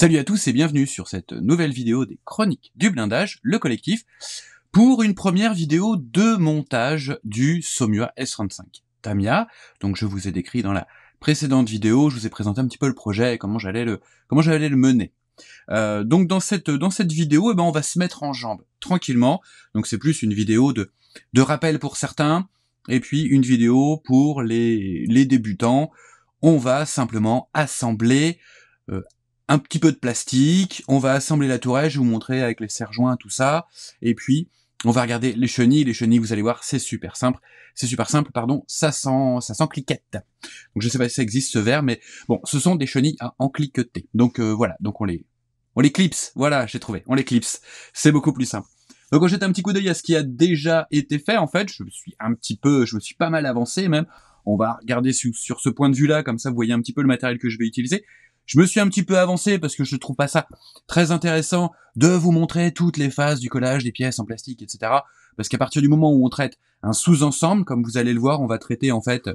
Salut à tous et bienvenue sur cette nouvelle vidéo des chroniques du blindage, le collectif, pour une première vidéo de montage du Somua S35 Tamia. Donc je vous ai décrit dans la précédente vidéo, je vous ai présenté un petit peu le projet et comment j'allais le, comment j'allais le mener. Euh, donc dans cette, dans cette vidéo, eh ben, on va se mettre en jambes tranquillement. Donc c'est plus une vidéo de, de rappel pour certains, et puis une vidéo pour les, les débutants. On va simplement assembler euh, un petit peu de plastique, on va assembler la tourelle, je vais vous montrer avec les serre-joints, tout ça, et puis on va regarder les chenilles, les chenilles, vous allez voir, c'est super simple, c'est super simple, pardon, ça sent, ça sent cliquette. Donc je sais pas si ça existe ce verre, mais bon, ce sont des chenilles à encliqueter. Donc euh, voilà, donc on les, on les clipse, voilà, j'ai trouvé, on les clipse, c'est beaucoup plus simple. Donc on jette un petit coup d'œil à ce qui a déjà été fait, en fait, je me suis un petit peu, je me suis pas mal avancé même, on va regarder sur, sur ce point de vue-là, comme ça vous voyez un petit peu le matériel que je vais utiliser. Je me suis un petit peu avancé parce que je trouve pas ça très intéressant de vous montrer toutes les phases du collage des pièces en plastique, etc. Parce qu'à partir du moment où on traite un sous-ensemble, comme vous allez le voir, on va traiter en fait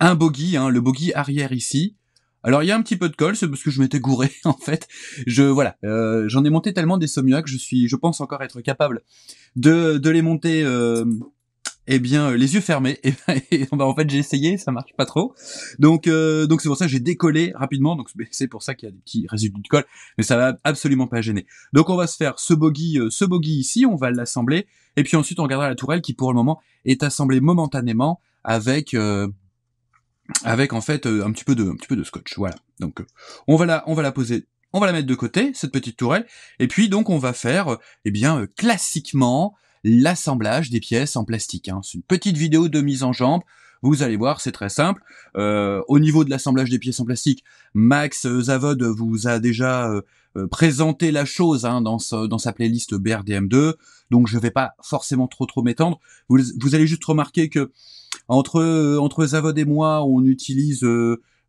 un bogie, hein, le bogie arrière ici. Alors il y a un petit peu de colle, c'est parce que je m'étais gouré en fait. Je voilà, euh, j'en ai monté tellement des somniaques, que je suis, je pense encore être capable de, les monter. Euh, eh bien, euh, les yeux fermés. Eh ben, et, et eh ben, en fait, j'ai essayé, ça marche pas trop. Donc, euh, donc c'est pour ça que j'ai décollé rapidement. Donc, c'est pour ça qu'il y a des petits résidus de colle, mais ça va absolument pas gêner. Donc, on va se faire ce bogie euh, ce bogey ici. On va l'assembler, et puis ensuite, on regardera la tourelle qui, pour le moment, est assemblée momentanément avec avec en fait un petit peu de un petit peu de scotch. Voilà. Donc, on va la on va la poser on va la mettre de côté, cette petite tourelle, et puis donc on va faire, eh bien, classiquement, l'assemblage des pièces en plastique. Hein. C'est une petite vidéo de mise en jambe. Vous allez voir, c'est très simple. Euh, au niveau de l'assemblage des pièces en plastique, Max euh, Zavod vous a déjà euh, présenté la chose hein, dans, dans, sa playlist BRDM2, donc je ne vais pas forcément trop trop m'étendre. Vous, allez juste remarquer que entre, entre Zavod et moi, on utilise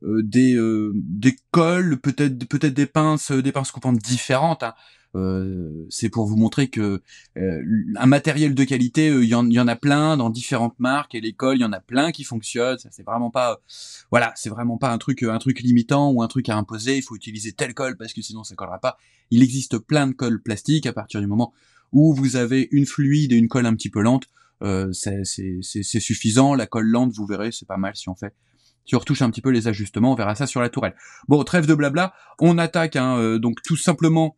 des, des cols, peut-être peut-être des pinces, des pinces coupantes différentes. Hein. Euh, c'est pour vous montrer que euh, un matériel de qualité, euh, il y, en, a plein dans différentes marques et l'école, il y en a plein qui fonctionnent. C'est vraiment pas, voilà, c'est vraiment pas un truc, un truc limitant ou un truc à imposer. Il faut utiliser tel colle parce que sinon ça collera pas. Il existe plein de colles plastiques à partir du moment où vous avez une fluide et une colle un petit peu lente. c'est suffisant. La colle lente, vous verrez, c'est pas mal si on fait tu retouches un petit peu les ajustements, on verra ça sur la tourelle. Bon, trêve de blabla, on attaque hein, donc tout simplement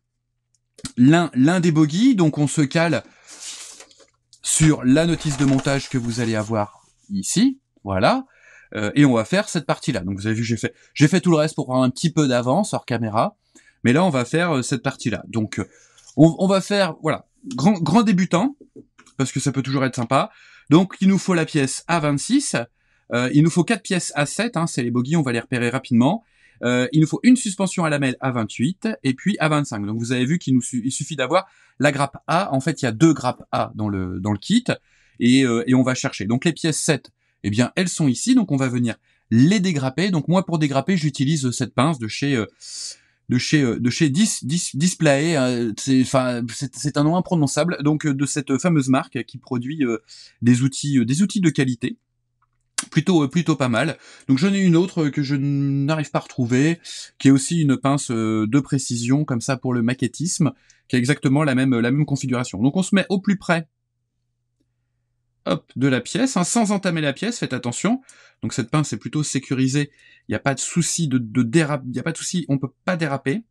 l'un des bogies. Donc on se cale sur la notice de montage que vous allez avoir ici. Voilà. Euh, et on va faire cette partie-là. Donc vous avez vu, j'ai fait, tout le reste pour prendre un petit peu d'avance hors caméra. Mais là, on va faire euh, cette partie-là. Donc euh, on, va faire, voilà, grand, débutant, parce que ça peut toujours être sympa. Donc il nous faut la pièce A26. il nous faut quatre pièces A7, hein, c'est les bogies, on va les repérer rapidement. Euh, il nous faut une suspension à lamelle à 28 et puis à 25. Donc vous avez vu qu'il nous suffit d'avoir la grappe A. En fait, il y a deux grappes A dans le, dans le kit et, euh, on va chercher. Donc les pièces 7, eh bien elles sont ici, donc on va venir les dégrapper. Donc moi pour dégrapper, j'utilise cette pince de chez... Euh, de chez de chez Display, hein. c'est un nom imprononçable, donc de cette fameuse marque qui produit des outils des outils de qualité plutôt euh, plutôt pas mal. Donc j'en ai une autre euh, que je n'arrive pas à retrouver, qui est aussi une pince euh, de précision comme ça pour le maquettisme, qui a exactement la même la même configuration. Donc on se met au plus près. Hop, de la pièce, hein, sans entamer la pièce, faites attention. Donc cette pince est plutôt sécurisée, il n'y a pas de souci de, de il n'y a pas de souci, on peut pas déraper.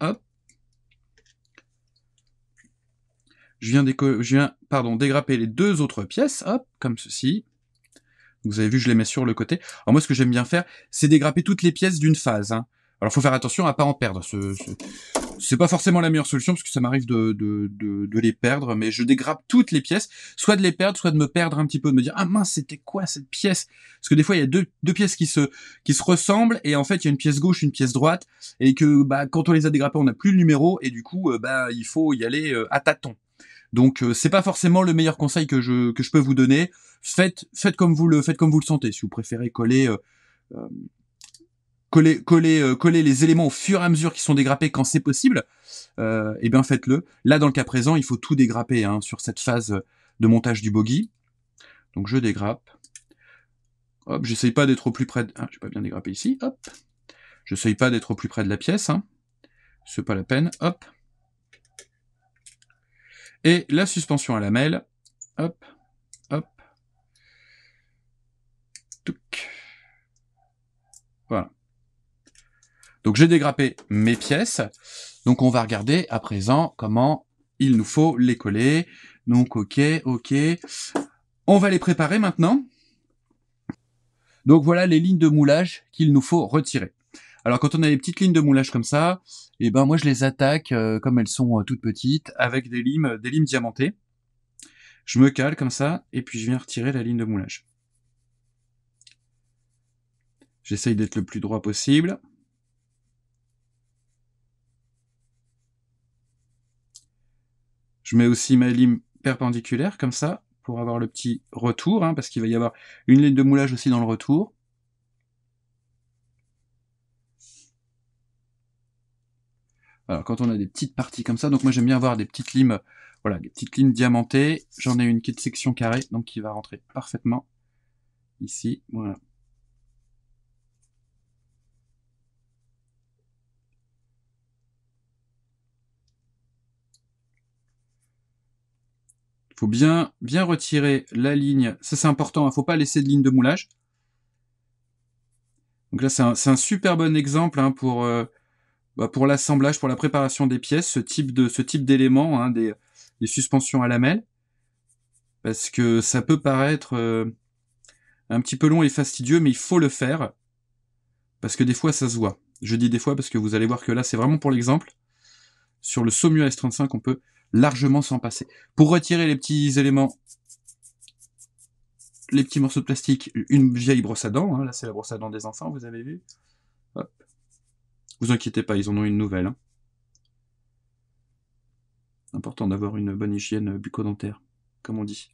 Hop. Je viens, je viens pardon, dégrapper les deux autres pièces, hop, comme ceci. Vous avez vu, je les mets sur le côté. Alors moi, ce que j'aime bien faire, c'est dégrapper toutes les pièces d'une phase. Hein. Alors, faut faire attention à pas en perdre. Ce, c'est pas forcément la meilleure solution parce que ça m'arrive de, de, de, de, les perdre, mais je dégrappe toutes les pièces, soit de les perdre, soit de me perdre un petit peu, de me dire ah mince c'était quoi cette pièce Parce que des fois il y a deux, deux pièces qui se qui se ressemblent et en fait il y a une pièce gauche, une pièce droite et que bah quand on les a dégrappées on n'a plus le numéro et du coup euh, bah il faut y aller euh, à tâtons. Donc euh, c'est pas forcément le meilleur conseil que je que je peux vous donner. Faites faites comme vous le faites comme vous le sentez. Si vous préférez coller euh, euh, coller, coller, coller les éléments au fur et à mesure qui sont dégrappés quand c'est possible, euh, et eh bien faites-le. Là, dans le cas présent, il faut tout dégrapper hein, sur cette phase de montage du bogie. Donc je dégrappe. Hop, j'essaye pas d'être au plus près. De... Ah, j'ai pas bien dégrappé ici. Hop. J'essaye pas d'être au plus près de la pièce. Hein. C'est pas la peine. Hop. Et la suspension à lamelles, hop, hop, touc. Voilà. Donc j'ai dégrappé mes pièces. Donc on va regarder à présent comment il nous faut les coller. Donc ok, ok. On va les préparer maintenant. Donc voilà les lignes de moulage qu'il nous faut retirer. Alors quand on a des petites lignes de moulage comme ça, et eh ben moi je les attaque euh, comme elles sont euh, toutes petites avec des limes, des limes diamantées. Je me cale comme ça et puis je viens retirer la ligne de moulage. J'essaye d'être le plus droit possible. Je mets aussi ma lime perpendiculaire comme ça pour avoir le petit retour, hein, parce qu'il va y avoir une ligne de moulage aussi dans le retour. Alors, quand on a des petites parties comme ça, donc moi j'aime bien avoir des petites limes, voilà, des petites limes diamantées. J'en ai une qui est de section carrée, donc qui va rentrer parfaitement ici, voilà. faut bien, bien retirer la ligne. Ça, c'est important. Il hein, ne faut pas laisser de ligne de moulage. Donc là, c'est un, super bon exemple hein, pour, euh, bah, pour l'assemblage, pour la préparation des pièces, ce type de d'éléments, hein, des, suspensions à lamelles, parce que ça peut paraître euh, un petit peu long et fastidieux, mais il faut le faire parce que des fois ça se voit. Je dis des fois parce que vous allez voir que là, c'est vraiment pour l'exemple. Sur le Saumur S35, on peut largement s'en passer. Pour retirer les petits éléments, les petits morceaux de plastique, une vieille brosse à dents. Hein. là, c'est la brosse à dents des enfants, vous avez vu. Vous inquiétez pas, ils en ont une nouvelle. Hein. Important d'avoir une bonne hygiène bucco-dentaire, comme on dit.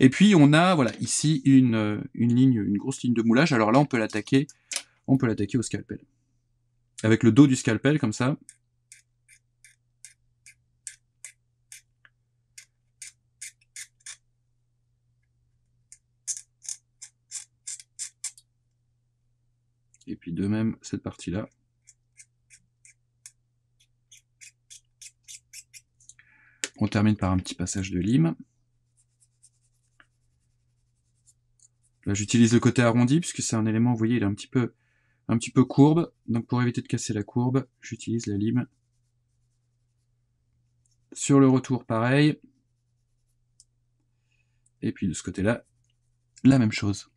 Et puis on a voilà ici euh, une, ligne, une grosse ligne de moulage. Alors là, on peut l'attaquer, on peut l'attaquer au scalpel. Avec le dos du scalpel comme ça. Et puis de même cette partie-là. On termine par un petit passage de lime. Là, j'utilise le côté arrondi puisque c'est un élément, vous voyez, il est un petit peu, un petit peu courbe. Donc, pour éviter de casser la courbe, j'utilise la lime. Sur le retour, pareil. Et puis, de ce côté-là, la même chose.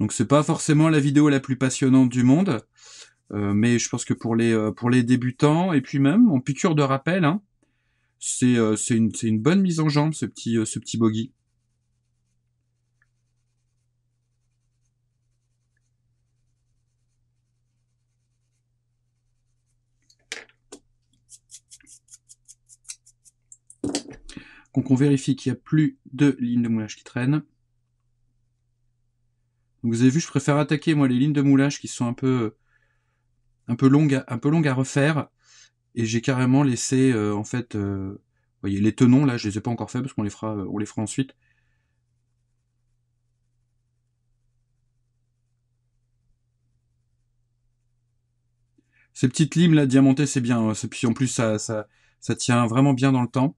Donc, c'est pas forcément la vidéo la plus passionnante du monde. Euh, mais je pense que pour les, euh, pour les débutants, et puis même en piqûre de rappel, hein, euh, c'est une, bonne mise en jambe ce petit, ce petit bogey. Donc on vérifie qu'il n'y a plus de lignes de moulage qui traînent. vous avez vu, je préfère attaquer moi les lignes de moulage qui sont un peu un peu longue, un peu longue à refaire. Et j'ai carrément laissé euh, en fait, euh, voyez, les tenons là, je les ai pas encore fait parce qu'on les fera, euh, on les fera ensuite. Ces petites limes là diamantées, c'est bien. Hein. c'est Puis en plus, ça, ça, ça tient vraiment bien dans le temps.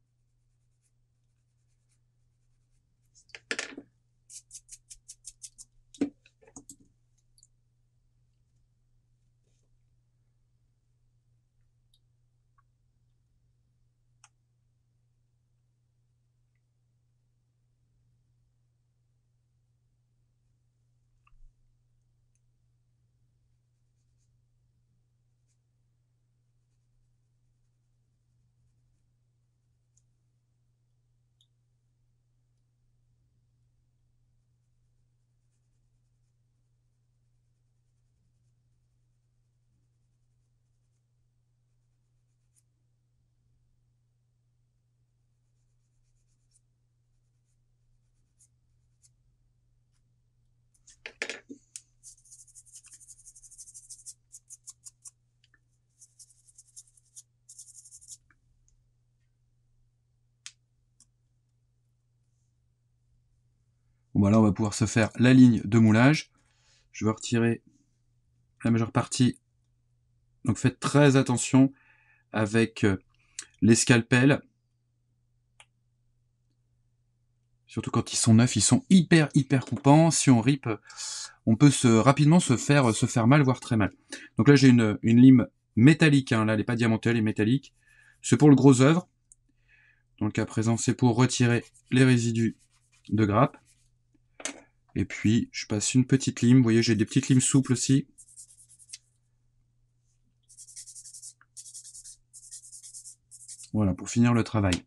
Voilà, on va pouvoir se faire la ligne de moulage. Je vais retirer la majeure partie. Donc, faites très attention avec euh, les scalpels. Surtout quand ils sont neufs, ils sont hyper, hyper coupants. Si on rip, on peut se, rapidement se faire, se faire mal, voire très mal. Donc là, j'ai une, lime métallique. Hein. Là, elle n'est pas diamantée, elle est métallique. C'est pour le gros œuvre. Donc à présent, c'est pour retirer les résidus de grappe. Et puis, je passe une petite lime. Vous voyez, j'ai des petites limes souples aussi. Voilà, pour finir le travail.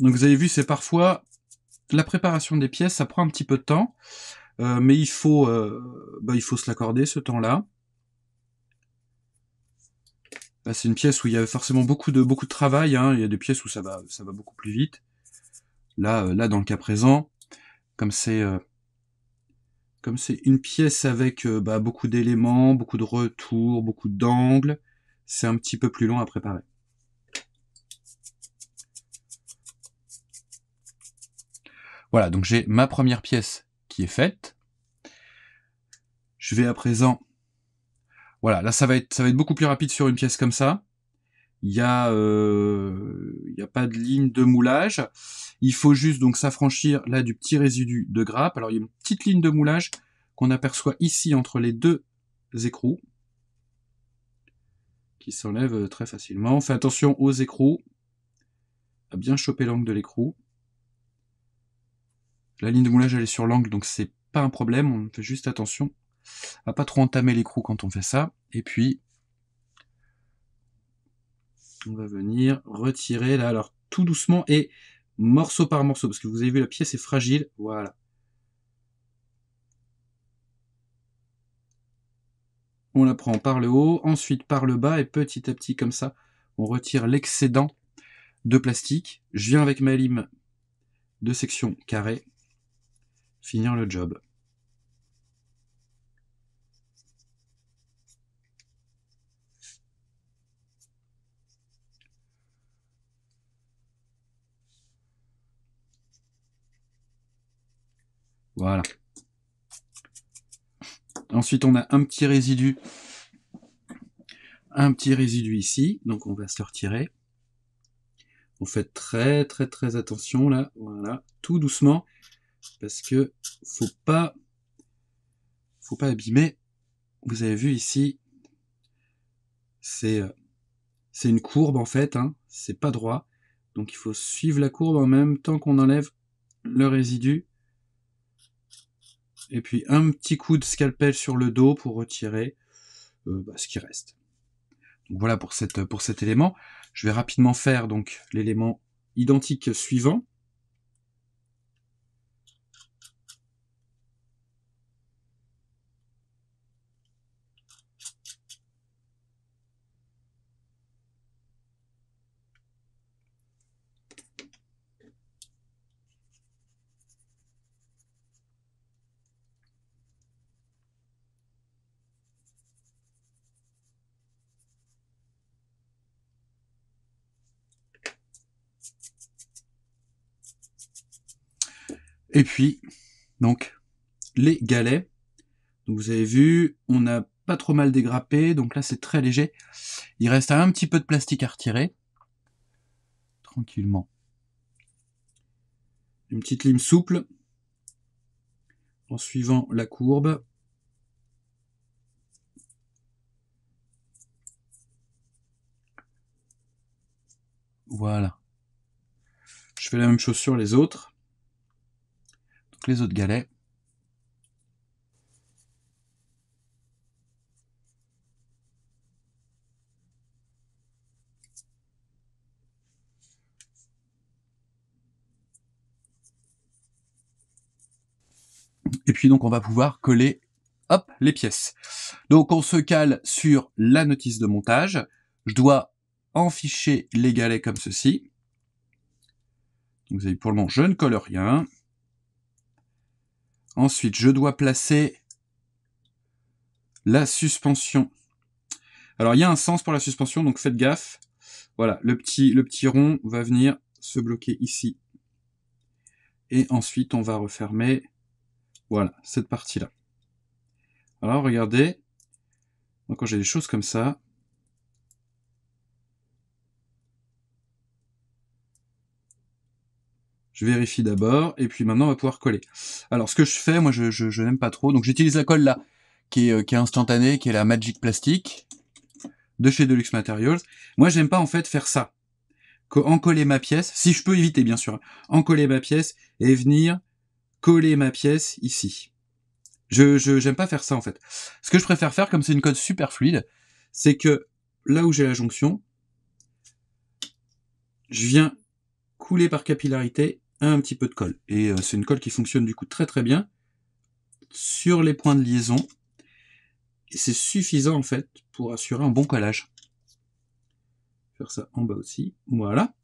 Donc vous avez vu, c'est parfois la préparation des pièces, ça prend un petit peu de temps, euh, mais il faut, euh, bah, il faut se l'accorder ce temps-là. Bah, c'est une pièce où il y a forcément beaucoup de, beaucoup de travail. Hein. Il y a des pièces où ça va, ça va beaucoup plus vite. Là, euh, là dans le cas présent, comme c'est euh, comme c'est une pièce avec euh, bah, beaucoup d'éléments, beaucoup de retours, beaucoup d'angles, c'est un petit peu plus long à préparer. Voilà, donc j'ai ma première pièce qui est faite. Je vais à présent... Voilà, là ça va être, ça va être beaucoup plus rapide sur une pièce comme ça. Il n'y a, pas de ligne de moulage. Il faut juste donc s'affranchir là du petit résidu de grappe. Alors il y a une petite ligne de moulage qu'on aperçoit ici entre les deux écrous qui s'enlève euh, très facilement. fait attention aux écrous, à bien choper l'angle de l'écrou. La ligne de moulage elle est sur l'angle donc c'est pas un problème, on fait juste attention à pas trop entamer l'écrou quand on fait ça. Et puis on va venir retirer là alors tout doucement et morceau par morceau, parce que vous avez vu, la pièce est fragile. Voilà. On la prend par le haut, ensuite par le bas, et petit à petit, comme ça, on retire l'excédent de plastique. Je viens avec ma lime de section carrée finir le job. Voilà. Ensuite, on a un petit résidu. Un petit résidu ici. Donc, on va se le retirer. On fait très, très, très attention là. Voilà. Tout doucement. Parce que faut pas, faut pas abîmer. Vous avez vu ici, c'est, euh, c'est une courbe en fait. Hein. C'est pas droit. Donc, il faut suivre la courbe en même temps qu'on enlève le résidu et puis un petit coup de scalpel sur le dos pour retirer euh, bah, ce qui reste. voilà pour, pour cet élément. Je vais rapidement faire donc l'élément identique suivant. Et puis, donc, les galets. Donc vous avez vu, on n'a pas trop mal dégrappé, donc là c'est très léger. Il reste un petit peu de plastique à retirer. Tranquillement. Une petite lime souple. En suivant la courbe. Voilà. Je fais la même chose sur les autres les autres galets. Et puis donc on va pouvoir coller hop, les pièces. Donc on se cale sur la notice de montage. Je dois enficher les galets comme ceci. vous avez pour le moment je ne colle rien. Ensuite, je dois placer la suspension. Alors, il y a un sens pour la suspension, donc faites gaffe. Voilà, le petit, le petit rond va venir se bloquer ici. Et ensuite, on va refermer, voilà, cette partie-là. Alors, regardez, quand j'ai des choses comme ça, Je vérifie d'abord, et puis maintenant on va pouvoir coller. Alors ce que je fais, moi je, n'aime pas trop, donc j'utilise la colle là, euh, qui est, instantanée, qui est la Magic Plastic, de chez Deluxe Materials. Moi j'aime pas en fait faire ça. En coller ma pièce, si je peux éviter bien sûr, hein. en coller ma pièce et venir coller ma pièce ici. Je n'aime pas faire ça en fait. Ce que je préfère faire, comme c'est une code super fluide, c'est que là où j'ai la jonction, je viens couler par capillarité un petit peu de colle. Et euh, c'est une colle qui fonctionne du coup très très bien sur les points de liaison. Et c'est suffisant en fait pour assurer un bon collage. Faire ça en bas aussi. Voilà.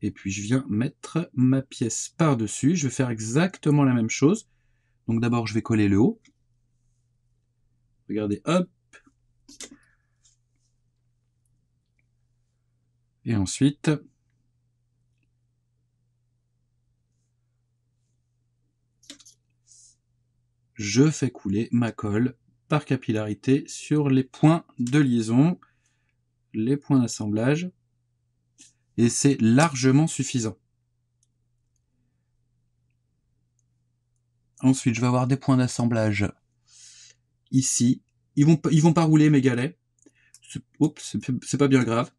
Et puis je viens mettre ma pièce par-dessus. Je vais faire exactement la même chose. Donc d'abord je vais coller le haut. Regardez, hop. Et ensuite, je fais couler ma colle par capillarité sur les points de liaison, les points d'assemblage, et c'est largement suffisant. Ensuite, je vais avoir des points d'assemblage ici. Ils vont, ils vont pas rouler mes galets. Oups, c'est pas bien grave.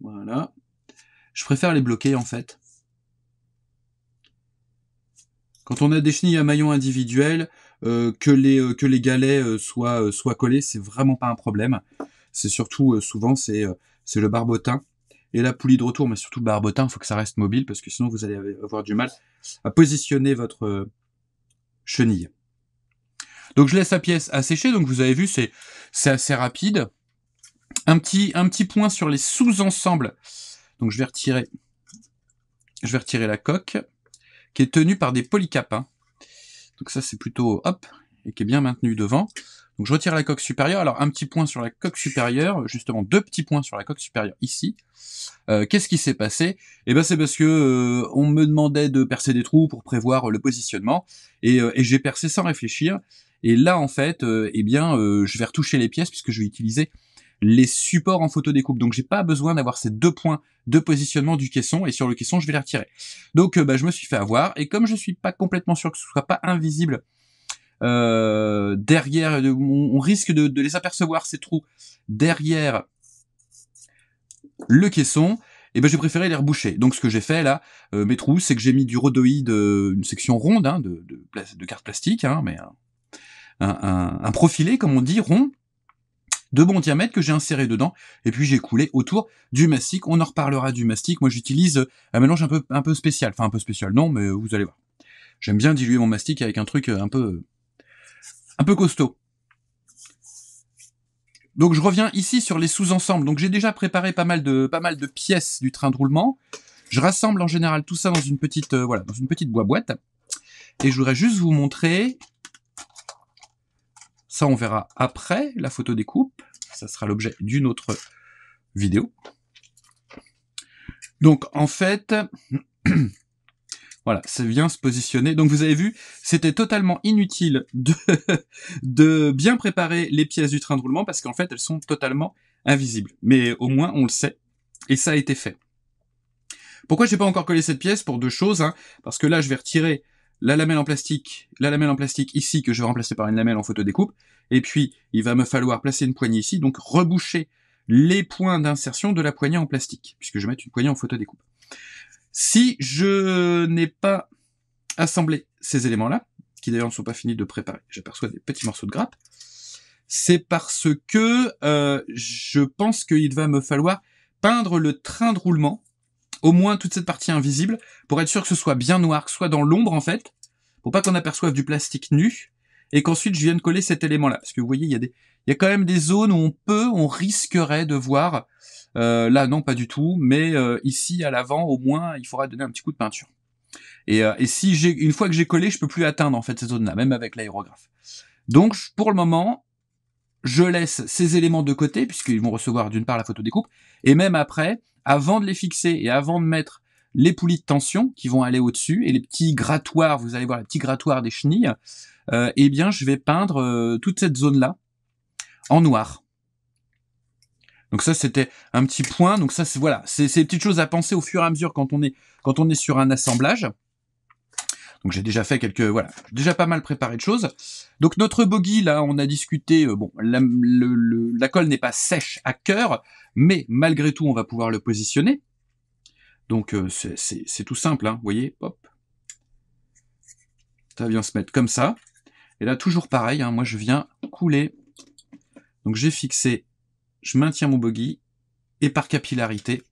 Voilà. Je préfère les bloquer en fait. Quand on a des chenilles à maillons individuels, euh, que, les, euh, que les galets euh, soient, collés, c'est vraiment pas un problème. C'est surtout, souvent, c'est c'est le barbotin. Et la poulie de retour, mais surtout le barbotin, il faut que ça reste mobile, parce que sinon vous allez avoir du mal à positionner votre chenille. Donc je laisse la pièce à sécher, donc vous avez vu, c'est assez rapide. Un petit, un petit point sur les sous-ensembles. Donc je vais retirer, je vais retirer la coque qui est tenu par des polycapins. Donc ça, c'est plutôt hop, et qui est bien maintenu devant. Donc je retire la coque supérieure. Alors un petit point sur la coque supérieure, justement deux petits points sur la coque supérieure ici. Euh, qu'est-ce qui s'est passé Eh ben c'est parce que euh, on me demandait de percer des trous pour prévoir euh, le positionnement et, et j'ai percé sans réfléchir. Et là en fait, eh bien je vais retoucher les pièces puisque je vais utiliser les supports en photo découpe. Donc j'ai pas besoin d'avoir ces deux points de positionnement du caisson et sur le caisson je vais les retirer. Donc euh, bah, je me suis fait avoir et comme je suis pas complètement sûr que ce soit pas invisible euh, derrière, euh, on risque de, les apercevoir ces trous derrière le caisson. Et eh ben j'ai préféré les reboucher. Donc ce que j'ai fait là, mes trous, c'est que j'ai mis du rhodoïde, une section ronde hein, de, de, de, carte plastique, hein, mais un, un, profilé comme on dit rond, de bon diamètre que j'ai inséré dedans et puis j'ai coulé autour du mastic. On en reparlera du mastic. Moi, j'utilise euh, un mélange un peu, un peu spécial. Enfin, un peu spécial, non, mais vous allez voir. J'aime bien diluer mon mastic avec un truc euh, un peu, un peu costaud. Donc je reviens ici sur les sous-ensembles. Donc j'ai déjà préparé pas mal de pas mal de pièces du train de roulement. Je rassemble en général tout ça dans une petite euh, voilà, dans une petite boîte. Et je voudrais juste vous montrer ça, on verra après la photo découpe. Ça sera l'objet d'une autre vidéo. Donc, en fait, voilà, ça vient se positionner. Donc, vous avez vu, c'était totalement inutile de, de bien préparer les pièces du train de roulement parce qu'en fait, elles sont totalement invisibles. Mais au moins, on le sait. Et ça a été fait. Pourquoi j'ai pas encore collé cette pièce Pour deux choses. Hein. Parce que là, je vais retirer la lamelle en plastique, la lamelle en plastique ici que je vais remplacer par une lamelle en photo découpe, Et puis, il va me falloir placer une poignée ici, donc reboucher les points d'insertion de la poignée en plastique, puisque je vais mettre une poignée en photo découpe. Si je n'ai pas assemblé ces éléments-là, qui d'ailleurs ne sont pas finis de préparer, j'aperçois des petits morceaux de grappe, c'est parce que euh, je pense qu'il va me falloir peindre le train de roulement au moins toute cette partie invisible, pour être sûr que ce soit bien noir, que ce soit dans l'ombre en fait, pour pas qu'on aperçoive du plastique nu, et qu'ensuite je vienne coller cet élément-là. Parce que vous voyez, il y, a des, il y a quand même des zones où on peut, on risquerait de voir, euh, là non pas du tout, mais euh, ici à l'avant au moins, il faudra donner un petit coup de peinture. Et, euh, et si j'ai une fois que j'ai collé, je peux plus atteindre en fait cette zone-là, même avec l'aérographe. Donc pour le moment, je laisse ces éléments de côté, puisqu'ils vont recevoir d'une part la photo découpe, et même après, avant de les fixer et avant de mettre les poulies de tension qui vont aller au-dessus et les petits grattoirs, vous allez voir les petits grattoirs des chenilles, euh, eh bien je vais peindre euh, toute cette zone-là en noir. Donc ça c'était un petit point, donc ça c'est voilà, c'est ces petites choses à penser au fur et à mesure quand on est quand on est sur un assemblage. Donc j'ai déjà fait quelques, voilà, déjà pas mal préparé de choses. Donc notre bogie là, on a discuté, euh, bon, la, colle n'est pas sèche à cœur, mais malgré tout, on va pouvoir le positionner. Donc euh, c'est tout simple, vous hein, voyez, hop. Ça vient se mettre comme ça. Et là, toujours pareil, hein, moi je viens couler. Donc j'ai fixé, je maintiens mon bogey, et par capillarité,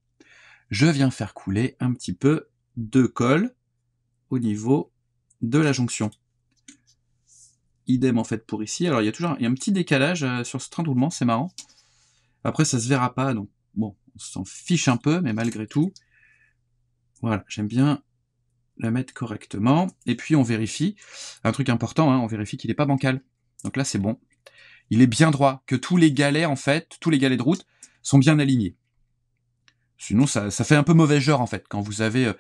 je viens faire couler un petit peu de colle au niveau de la jonction. Idem en fait pour ici. Alors il y a toujours un, petit décalage euh, sur ce train de roulement, c'est marrant. Après ça se verra pas, donc bon, on s'en fiche un peu, mais malgré tout, voilà, j'aime bien la mettre correctement. Et puis on vérifie, un truc important, hein, on vérifie qu'il n'est pas bancal. Donc là c'est bon. Il est bien droit, que tous les galets en fait, tous les galets de route sont bien alignés. Sinon, ça, fait un peu mauvais genre, en fait. Quand vous avez euh,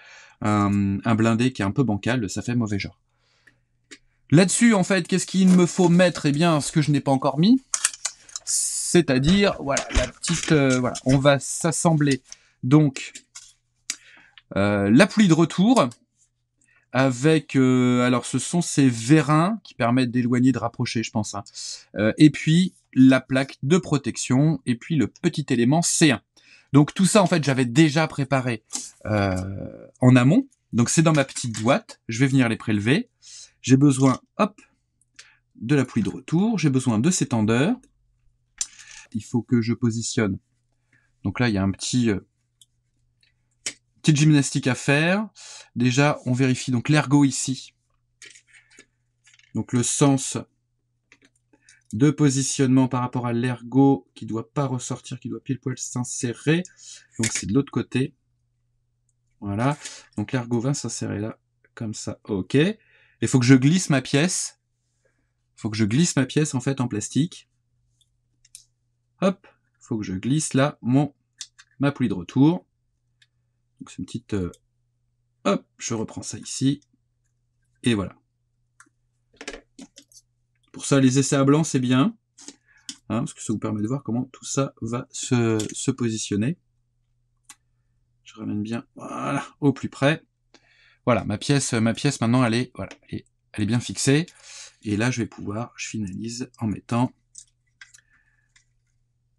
un, blindé qui est un peu bancal, ça fait mauvais genre. Là-dessus, en fait, qu'est-ce qu'il me faut mettre Eh bien, ce que je n'ai pas encore mis, c'est-à-dire, voilà, la petite... Euh, voilà, on va s'assembler, donc, euh, la poulie de retour, avec... alors, ce sont ces vérins qui permettent d'éloigner, de rapprocher, je pense. Hein. et puis, la plaque de protection, et puis le petit élément C1. Donc tout ça, en fait, j'avais déjà préparé euh, en amont. Donc c'est dans ma petite boîte. Je vais venir les prélever. J'ai besoin, hop, de la pluie de retour. J'ai besoin de ces tendeurs. Il faut que je positionne. Donc là, il y a un petit euh, petite gymnastique à faire. Déjà, on vérifie donc l'ergot ici. Donc le sens de positionnement par rapport à l'ergot qui doit pas ressortir, qui doit pile poil s'insérer. Donc c'est de l'autre côté. Voilà. Donc l'ergot va s'insérer là, comme ça. Ok. Il faut que je glisse ma pièce. Il faut que je glisse ma pièce en fait en plastique. Hop. Il faut que je glisse là mon ma poulie de retour. Donc c'est une petite... Euh, hop, je reprends ça ici. Et voilà. Pour ça, les essais à blanc, c'est bien. Hein, parce que ça vous permet de voir comment tout ça va se, positionner. Je ramène bien voilà, au plus près. Voilà, ma pièce, ma pièce maintenant, elle est, voilà, elle bien fixée. Et là, je vais pouvoir, je finalise en mettant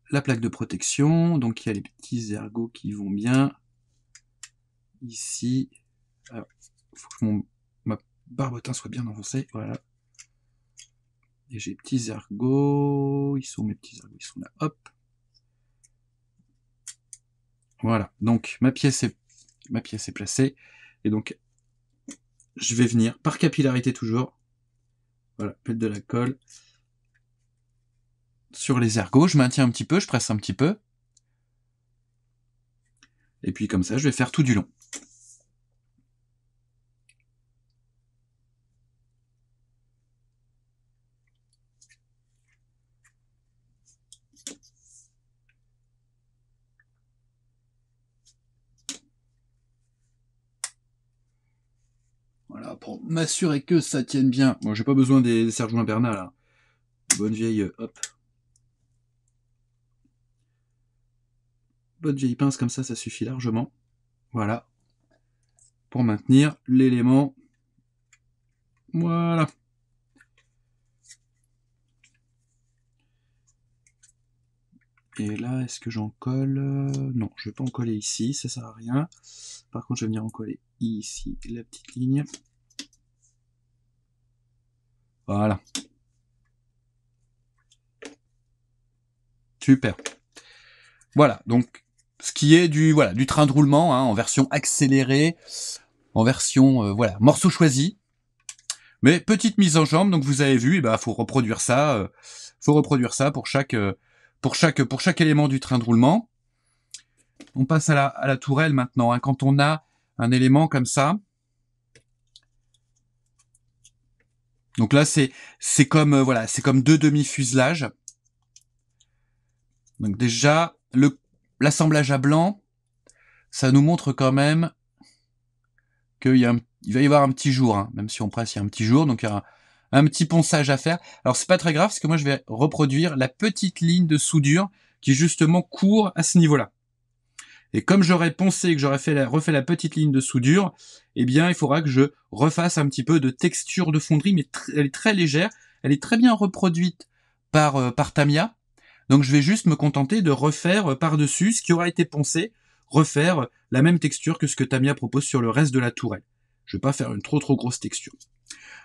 la plaque de protection. Donc, il y a les petits ergots qui vont bien. Ici, il faut que ma barbotin soit bien enfoncée. Voilà, et j'ai petits ergots. Ils sont mes petits ergots Ils sont là. Hop. Voilà. Donc, ma pièce est, ma pièce est placée. Et donc, je vais venir par capillarité toujours. Voilà. Mettre de la colle. Sur les ergots, je maintiens un petit peu, je presse un petit peu. Et puis comme ça, je vais faire tout du long. pour m'assurer que ça tienne bien. Moi, bon, j'ai pas besoin des, serre-joints Bernat, hein. Bonne vieille, euh, hop. Bonne vieille pince, comme ça, ça suffit largement. Voilà. Pour maintenir l'élément. Voilà. Et là, est-ce que j'en colle euh, Non, je ne vais pas en coller ici, ça sert à rien. Par contre, je vais venir en coller ici la petite ligne. Voilà. Super. Voilà, donc ce qui est du voilà du train de roulement hein, en version accélérée, en version euh, voilà morceau choisi. Mais petite mise en jambe, donc vous avez vu, il eh ben, faut reproduire ça, euh, faut reproduire ça pour chaque euh, pour chaque pour chaque élément du train de roulement. On passe à la, tourelle maintenant. Hein, quand on a un élément comme ça, Donc là, c'est c'est comme euh, voilà, c'est comme deux demi-fuselages. Donc déjà, le l'assemblage à blanc, ça nous montre quand même qu'il y a il va y avoir un petit jour, hein, même si on presse, il y a un petit jour, donc il y a un, un petit ponçage à faire. Alors c'est pas très grave, parce que moi je vais reproduire la petite ligne de soudure qui justement court à ce niveau-là. Et comme j'aurais pensé que j'aurais refait la petite ligne de soudure, eh bien, il faudra que je refasse un petit peu de texture de fonderie, mais elle est très légère. Elle est très bien reproduite par, euh, Tamia. Donc, je vais juste me contenter de refaire euh, par-dessus ce qui aura été poncé, refaire euh, la même texture que ce que Tamia propose sur le reste de la tourelle. Je vais pas faire une trop trop grosse texture.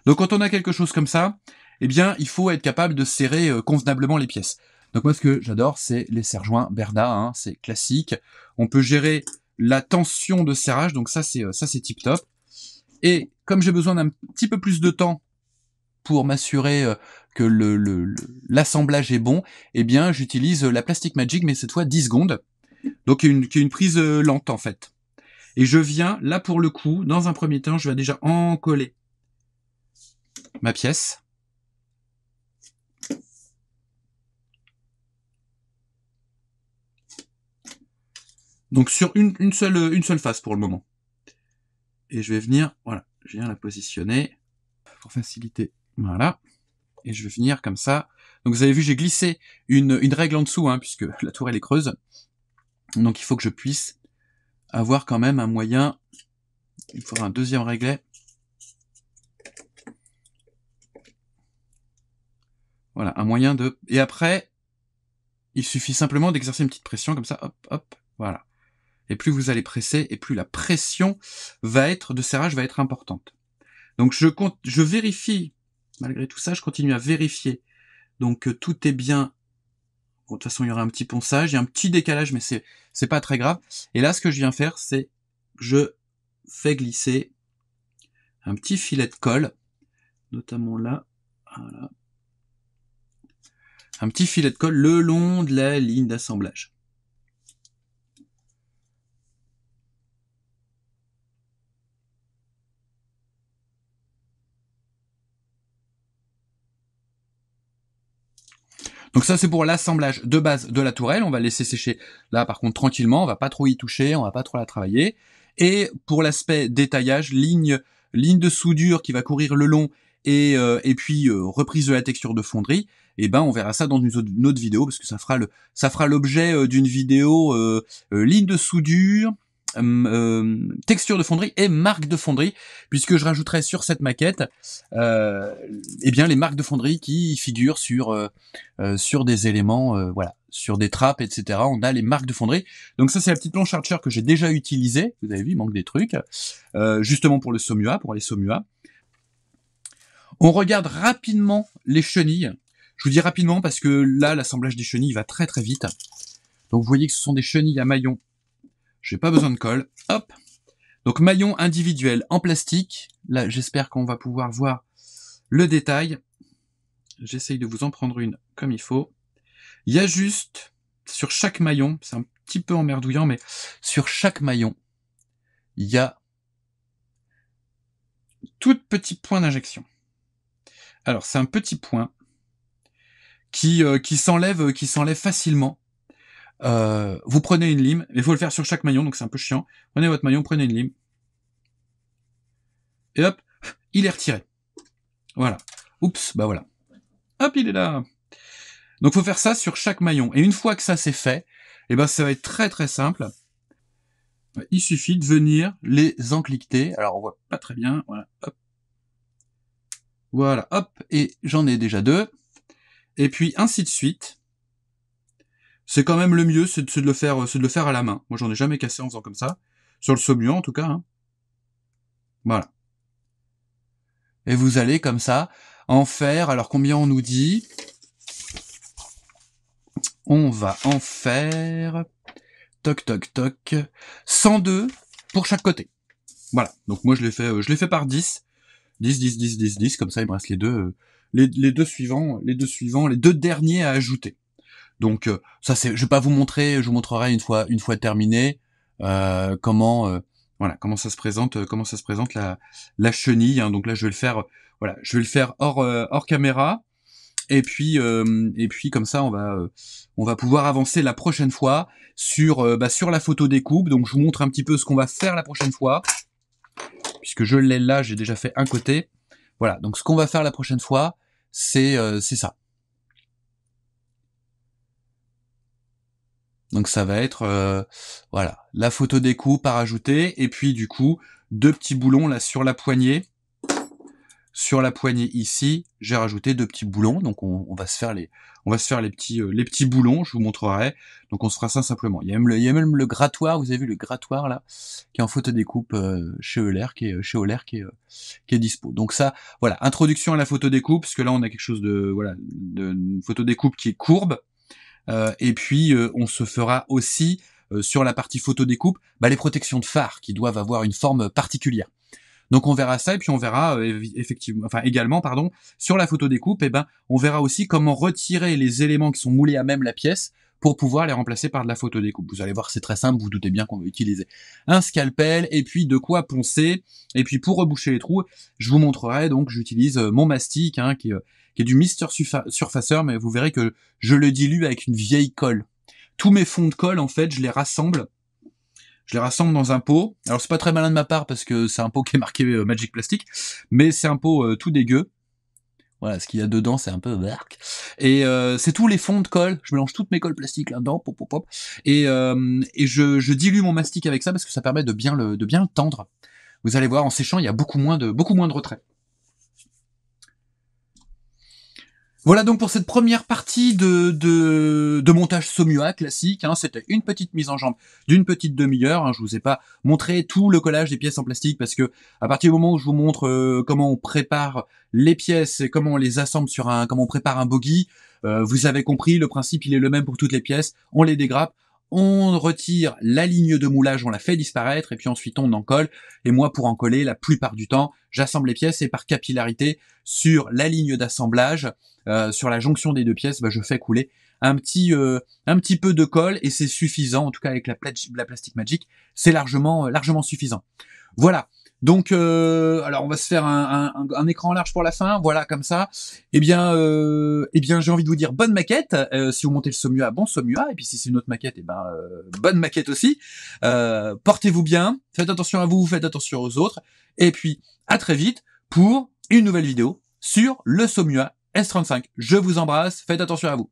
Donc, quand on a quelque chose comme ça, eh bien, il faut être capable de serrer convenablement les pièces. Donc moi, ce que j'adore, c'est les serre joints Berda, hein, c'est classique. On peut gérer la tension de serrage, donc ça c'est euh, ça c'est tip top. Et comme j'ai besoin d'un petit peu plus de temps pour m'assurer euh, que l'assemblage le, est bon, eh bien j'utilise euh, la Plastic Magic, mais cette fois 10 secondes, donc une, qui est une prise lente en fait. Et je viens, là pour le coup, dans un premier temps, je vais déjà encoller ma pièce. Donc sur une, seule, euh, une seule face pour le moment. Et je vais venir, voilà, je viens la positionner pour faciliter. Voilà. Et je vais venir comme ça. Donc vous avez vu, j'ai glissé une, une, règle en dessous, hein, puisque la tour elle est creuse. Donc il faut que je puisse avoir quand même un moyen. Il faudra un deuxième réglet. Voilà, un moyen de... Et après, il suffit simplement d'exercer une petite pression comme ça, hop, hop, voilà. Et plus vous allez presser, et plus la pression va être de serrage va être importante. Donc je, compte, je vérifie, malgré tout ça, je continue à vérifier. Donc euh, tout est bien. de toute façon, il y aura un petit ponçage, il y a un petit décalage, mais c'est c'est pas très grave. Et là, ce que je viens faire, c'est je fais glisser un petit filet de colle, notamment là, un petit filet de colle le long de la ligne d'assemblage. Donc ça c'est pour l'assemblage de base de la tourelle, on va laisser sécher là par contre tranquillement, on va pas trop y toucher, on va pas trop la travailler. Et pour l'aspect détaillage, ligne, ligne de soudure qui va courir le long et, euh, et puis euh, reprise de la texture de fonderie, et eh ben on verra ça dans une autre, vidéo parce que ça fera le ça fera l'objet euh, d'une vidéo ligne de soudure, Hum, hum, texture de fonderie et marque de fonderie, puisque je rajouterai sur cette maquette euh, eh bien les marques de fonderie qui figurent sur euh, euh, sur des éléments, voilà, sur des trappes, etc. On a les marques de fonderie. Donc ça c'est la petite planche Archer que j'ai déjà utilisée. Vous avez vu, il manque des trucs, justement pour le Somua, pour les Somua. On regarde rapidement les chenilles. Je vous dis rapidement parce que là l'assemblage des chenilles va très très vite. Donc vous voyez que ce sont des chenilles à maillons j'ai pas besoin de colle. Hop. Donc maillon individuel en plastique. Là, j'espère qu'on va pouvoir voir le détail. J'essaye de vous en prendre une comme il faut. Il y a juste sur chaque maillon, c'est un petit peu emmerdouillant, mais sur chaque maillon, il y a tout petit point d'injection. Alors c'est un petit point qui euh, qui s'enlève euh, qui s'enlève facilement euh, vous prenez une lime, mais il faut le faire sur chaque maillon, donc c'est un peu chiant. Prenez votre maillon, prenez une lime. Et hop, il est retiré. Voilà. Oups, bah voilà. Hop, il est là. Donc faut faire ça sur chaque maillon. Et une fois que ça c'est fait, et eh ben ça va être très très simple. Il suffit de venir les encliqueter. Alors on voit pas très bien. Voilà, hop. Voilà, hop. Et j'en ai déjà deux. Et puis ainsi de suite c'est quand même le mieux, c'est de, le faire, euh, de le faire à la main. Moi, j'en ai jamais cassé en faisant comme ça. Sur le sommier en tout cas. Hein. Voilà. Et vous allez, comme ça, en faire... Alors, combien on nous dit On va en faire... Toc, toc, toc. 102 pour chaque côté. Voilà. Donc, moi, je l'ai fait, euh, je fait par 10. 10, 10, 10, 10, 10. Comme ça, il me reste les deux... Euh, les deux suivants, les deux suivants, les deux derniers à ajouter. Donc euh, ça c'est, je vais pas vous montrer, je vous montrerai une fois une fois terminé euh, comment euh, voilà comment ça se présente comment ça se présente la chenille. Hein. Donc là je vais le faire voilà je vais le faire hors caméra et puis et puis comme ça on va on va pouvoir avancer la prochaine fois sur bah, sur la photo découpe. Donc je vous montre un petit peu ce qu'on va faire la prochaine fois puisque je l'ai là j'ai déjà fait un côté. Voilà donc ce qu'on va faire la prochaine fois c'est c'est ça. Donc ça va être euh, voilà la photo découpe à rajouter et puis du coup deux petits boulons là sur la poignée. Sur la poignée ici, j'ai rajouté deux petits boulons. Donc on, va se faire les on va se faire les petits euh, les petits boulons. Je vous montrerai. Donc on se fera ça simplement. Il y a même le, il y a même le grattoir. Vous avez vu le grattoir là qui est en photo découpe euh, chez Euler qui est chez Euler qui est qui est dispo. Donc ça voilà introduction à la photo découpe parce que là on a quelque chose de voilà de, une photo découpe qui est courbe euh, et puis, euh, on se fera aussi euh, sur la partie photo découpe, bah, les protections de phare qui doivent avoir une forme particulière. Donc on verra ça et puis on verra effectivement, enfin également pardon, sur la photo découpe, et eh ben on verra aussi comment retirer les éléments qui sont moulés à même la pièce pour pouvoir les remplacer par de la photo découpe. Vous allez voir, c'est très simple, vous, doutez bien qu'on va utiliser un scalpel, et puis de quoi poncer, et puis pour reboucher les trous, je vous montrerai, donc j'utilise mon mastic, hein, qui, qui est du Mister Surfaceur, mais vous verrez que je le dilue avec une vieille colle. Tous mes fonds de colle, en fait, je les rassemble. Je les rassemble dans un pot. Alors c'est pas très malin de ma part parce que c'est un pot qui est marqué euh, Magic Plastic, mais c'est un pot euh, tout dégueu. Voilà, ce qu'il y a dedans, c'est un peu verre. Et euh, c'est tous les fonds de colle. Je mélange toutes mes colles plastiques là-dedans, pop, pop, pop. Et, et je, je, dilue mon mastic avec ça parce que ça permet de bien le, de bien tendre. Vous allez voir, en séchant, il y a beaucoup moins de, beaucoup moins de retrait. Voilà donc pour cette première partie de, de, montage Somua classique. Hein. C'était une petite mise en jambe d'une petite demi-heure. Hein, je vous ai pas montré tout le collage des pièces en plastique parce que à partir du moment où je vous montre euh, comment on prépare les pièces et comment on les assemble sur un, comment on prépare un bogie, euh, vous avez compris, le principe il est le même pour toutes les pièces. On les dégrappe, on retire la ligne de moulage, on la fait disparaître, et puis ensuite on en colle. Et moi, pour en coller, la plupart du temps, j'assemble les pièces et par capillarité sur la ligne d'assemblage, euh, sur la jonction des deux pièces, bah, je fais couler un petit, euh, un petit peu de colle et c'est suffisant. En tout cas, avec la, la plastique magique, c'est largement, largement suffisant. Voilà. Donc, euh, alors on va se faire un, écran large pour la fin, voilà comme ça. Eh bien, euh, eh bien, j'ai envie de vous dire bonne maquette. Euh, si vous montez le Somua, bon Somua. Et puis si c'est une autre maquette, eh ben bonne maquette aussi. Portez-vous bien, faites attention à vous, faites attention aux autres. Et puis à très vite pour une nouvelle vidéo sur le Somua S35. Je vous embrasse, faites attention à vous.